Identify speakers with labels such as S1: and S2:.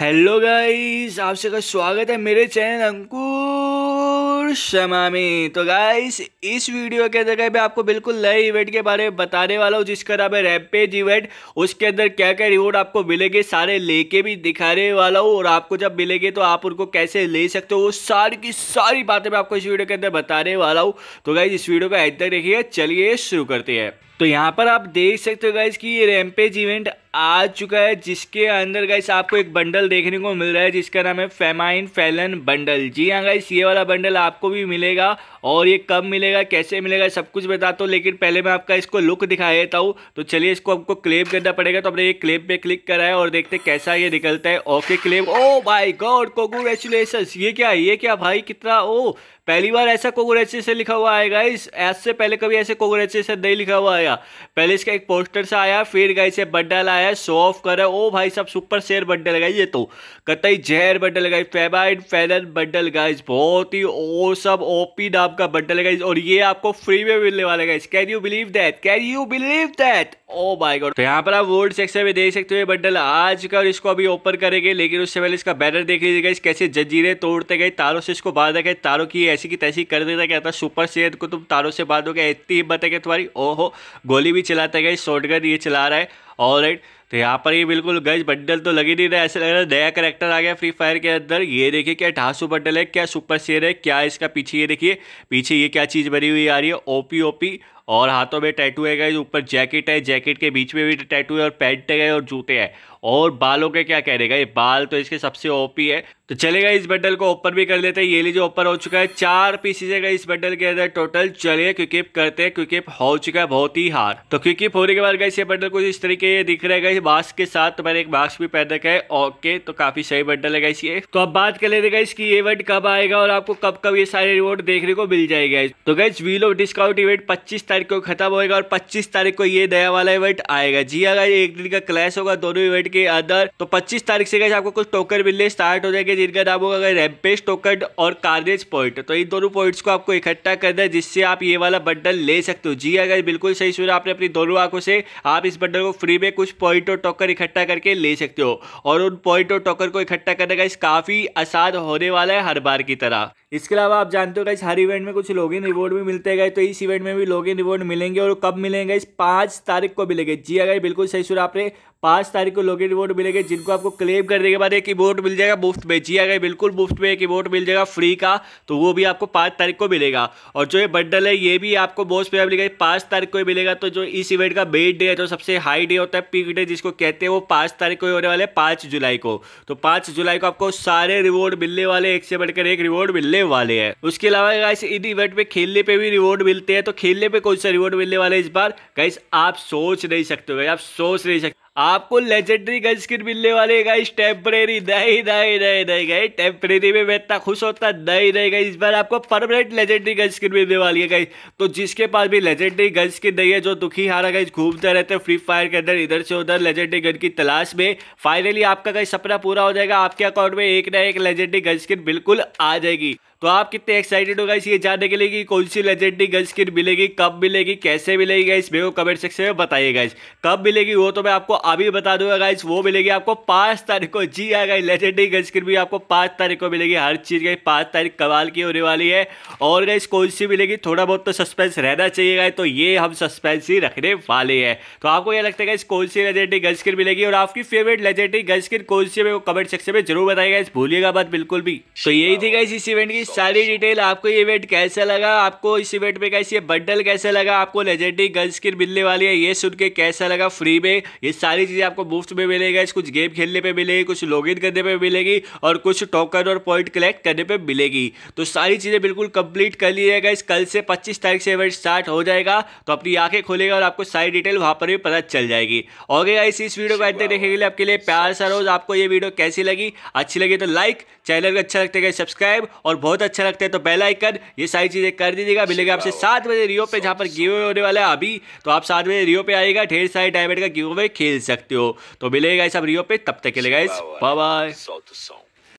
S1: hello guys आप सबका स्वागत है मेरे चैनल अंकुर शर्मा में तो गाइस इस वीडियो के अंदर मैं आपको बिल्कुल नए इवेंट के बारे में बताने वाला हूँ जिसका नाम है रैपेज इवेंट उसके अंदर क्या क्या रिवॉर्ड आपको मिलेंगे सारे लेके भी दिखाने वाला हूँ और आपको जब मिलेंगे तो आप उनको कैसे ले सकते हो वो सारी की सारी बातें मैं आपको इस वीडियो के अंदर बताने वाला हूँ तो गाइज इस वीडियो का एंड तक देखिए चलिए शुरू करते हैं तो यहाँ पर आप देख सकते हो गाइज कि ये रैमपेज इवेंट आ चुका है जिसके अंदर गाइस आपको एक बंडल देखने को मिल रहा है जिसका नाम है फेमाइन फैलन बंडल जी हाँ गाइस ये वाला बंडल आपको भी मिलेगा और ये कब मिलेगा कैसे मिलेगा सब कुछ बताता हूँ लेकिन पहले मैं आपका इसको लुक दिखा देता हूँ तो चलिए इसको आपको क्लेम करना पड़ेगा तो अपने ये क्लेम पे क्लिक करा है और देखते कैसा ये निकलता है okay claim oh by God congratulation ये क्या ये क्या भाई कितना ओ oh, पहली बार ऐसा कोगोरेचे से लिखा हुआ आएगा इस एज से पहले कभी ऐसे कोगोरेचे से नहीं लिखा हुआ आया पहले इसका एक पोस्टर से आया फिर गाइस ये बड्डा लाया शो ऑफ करे ओ भाई साहब सुपर शेयर बड्डा लगाई ये तो कतई जहर बड्डा लगाई फेबाइड फैलन बड्डल गाइस बहुत ही ओ सब ओपी डाब का बड्डल लगाई और ये आपको फ्री में मिलने वाला guys can you believe that can you believe that oh by God तो यहाँ पर आप वोल्ड सेक्शन में देख सकते हो ये बंडल आज का और इसको अभी ओपन करेंगे लेकिन उससे पहले इसका बैनर देख लीजिएगा इस कैसे जंजीरें तोड़ते गए तारों से इसको बांधा गया तारों की ऐसी की तैसी कर देता क्या था सुपर सेहत को तुम तारों से बांधोगे इतनी हिम्मत है तुम्हारी ओहो गोली भी चलाता गया शॉर्टगन ये चला रहा है ऑल राइट तो यहाँ पर ये बिल्कुल गज बंडल तो लगी नहीं रहा ऐसा लग रहा है नया करेक्टर आ गया फ्री फायर के अंदर ये देखिए क्या ढांसू बंडल है क्या सुपर शेयर है क्या इसका पीछे ये देखिए पीछे ये क्या चीज़ बनी हुई आ रही है ओपी ओपी और हाथों में टैटू है गए ऊपर जैकेट है जैकेट के बीच में भी टैटू है और पैंट है और जूते हैं और बालों के क्या कह रहे ये बाल तो इसके सबसे ओपी है तो चलेगा इस बंडल को ओपन भी कर लेते हैं ये लीजिए ओपन हो चुका है चार पीसीज है इस बंडल के अंदर टोटल चलिए क्विकिप करते हैं क्विकिप हो चुका है बहुत ही हार तो क्विकिप होने के बाद गई ये बंडल कुछ इस तरीके ये दिख रहेगा इस मास्क के साथ तो मैंने एक मास्क भी पहन रखा है ओके तो काफी सही बंडल है ये तो अब बात कर लेते हैं इसकी इवेंट कब आएगा और आपको कब कब ये सारे रिवॉर्ड देखने को मिल जाएगा तो गई वीलो डिस्काउंट इवेंट पच्चीस तारीख तारीख को खत्म होएगा और 25 तारीख को ये दया वाला इवेंट आएगा जी अगर हाँ एक दिन का क्लैश होगा दोनों इवेंट के अंदर तो 25 तारीख से कैसे आपको कुछ टोकन मिलने स्टार्ट हो जाएंगे जिनका नाम होगा रैम्पेज टोकन और कार्नेज पॉइंट तो इन दोनों पॉइंट्स को आपको इकट्ठा करना है जिससे आप ये वाला बंडल ले सकते हो जी अगर हाँ बिल्कुल सही सुना आपने अपनी दोनों आंखों से आप इस बंडल को फ्री में कुछ पॉइंट और टोकन इकट्ठा करके ले सकते हो और उन पॉइंट और टोकन को इकट्ठा करने का इस काफी आसान होने वाला है हर बार की तरह इसके अलावा आप जानते हो इस हर इवेंट में कुछ लोग इन रिवॉर्ड भी मिलते गए तो इस इवेंट में भी लोग इन रिवॉर्ड मिलेंगे और कब मिलेंगे इस पाँच तारीख को मिलेंगे जी अगर बिल्कुल सही सुर आपने पाँच तारीख को लॉगिन रिवॉर्ड मिलेगा जिनको आपको क्लेम करने के बाद एक कीबोर्ड मिल जाएगा मुफ्त में जी अगर बिल्कुल मुफ्त में एक कीबोर्ड मिल जाएगा फ्री का तो वो भी आपको पाँच तारीख को मिलेगा और जो ये बंडल है ये भी आपको मोस्ट पे मिलेगा पाँच तारीख को ही मिलेगा तो जो इस इवेंट का मेन डे है जो सबसे हाई डे होता है पीक डे जिसको कहते हैं वो पाँच तारीख को ही होने वाले पाँच जुलाई को तो पाँच जुलाई को आपको सारे रिवॉर्ड मिलने वाले एक से बढ़कर एक रिवॉर्ड मिलने वाले हैं उसके अलावा गाइस इन इवेंट में खेलने पर भी रिवॉर्ड मिलते हैं तो खेलने पर कौन सा रिवॉर्ड मिलने वाले इस बार गाइस आप सोच नहीं सकते हो आप सोच नहीं सकते आपको लेजेंडरी गन स्किन मिलने वाले गाइस टेम्परेरी नहीं नहीं नहीं नहीं गई टेम्परेरी में मैं इतना खुश होता नहीं नहीं गई इस बार आपको परमानेंट लेजेंडरी गन स्किन मिलने वाली है गई तो जिसके पास भी लेजेंडरी गन स्किन नहीं है जो दुखी हारा गई घूमते रहते हैं फ्री फायर के अंदर इधर से उधर लेजेंडरी गन की तलाश में फाइनली आपका कहीं सपना पूरा हो जाएगा आपके अकाउंट में एक ना एक लेजेंडरी गन स्किन बिल्कुल आ जाएगी तो आप कितने एक्साइटेड हो गए ये जानने के लिए कि कौन सी लेजेंडरी गन स्किन मिलेगी कब मिलेगी कैसे मिलेगी गाइस मेरे को कमेंट सेक्शन में बताइए गाइस कब मिलेगी वो तो मैं आपको अभी बता दूंगा गाइस वो मिलेगी आपको पाँच तारीख को जी आ गई लेजेंडरी गन स्किन भी आपको पाँच तारीख को मिलेगी हर चीज़ गई पाँच तारीख कमाल की होने वाली है और गाइस कौन सी मिलेगी थोड़ा बहुत तो सस्पेंस रहना चाहिए गाइस तो ये हम सस्पेंस ही रखने वाले हैं तो आपको यह लगता है गाइस कौन सी लेजेंडरी गन स्किन मिलेगी और आपकी फेवरेट लेजेंडरी गन स्किन कौन सी है को कमेंट सेक्शन में जरूर बताइएगा इस भूलिएगा बात बिल्कुल भी तो यही थी गाइस इस इवेंट की सारी डिटेल आपको ये इवेंट कैसा लगा आपको इस इवेंट में कैसे है बंडल कैसा लगा आपको लेजेंडरी गन स्किन मिलने वाली है ये सुन के कैसा लगा फ्री में ये सारी चीज़ें आपको मुफ्त में मिलेगा कुछ गेम खेलने पर मिलेगी कुछ लॉग करने पर मिलेगी और कुछ टोकन और पॉइंट कलेक्ट करने पर मिलेगी तो सारी चीज़ें बिल्कुल कंप्लीट कर लीजिएगा इस कल से पच्चीस तारीख से इवेंट स्टार्ट हो जाएगा तो अपनी आंखें खोलेगा और आपको सारी डिटेल वहाँ पर भी पता चल जाएगी और गया इस वीडियो को आते देखने के लिए आपके लिए प्यार सा रोज आपको ये वीडियो कैसी लगी अच्छी लगी तो लाइक चैनल को अच्छा लगता है सब्सक्राइब और बहुत अच्छा लगता है तो बेल आइकन ये सारी चीज़ें कर दीजिएगा मिलेगा आपसे सात बजे रियो पे जहाँ पर गिव अवे होने वाला है अभी तो आप सात बजे रियो पे आएगा ढेर सारे डायमंड का गिव अवे खेल सकते हो तो मिलेगा इस रियो पे तब तक के लिए गाइस बाय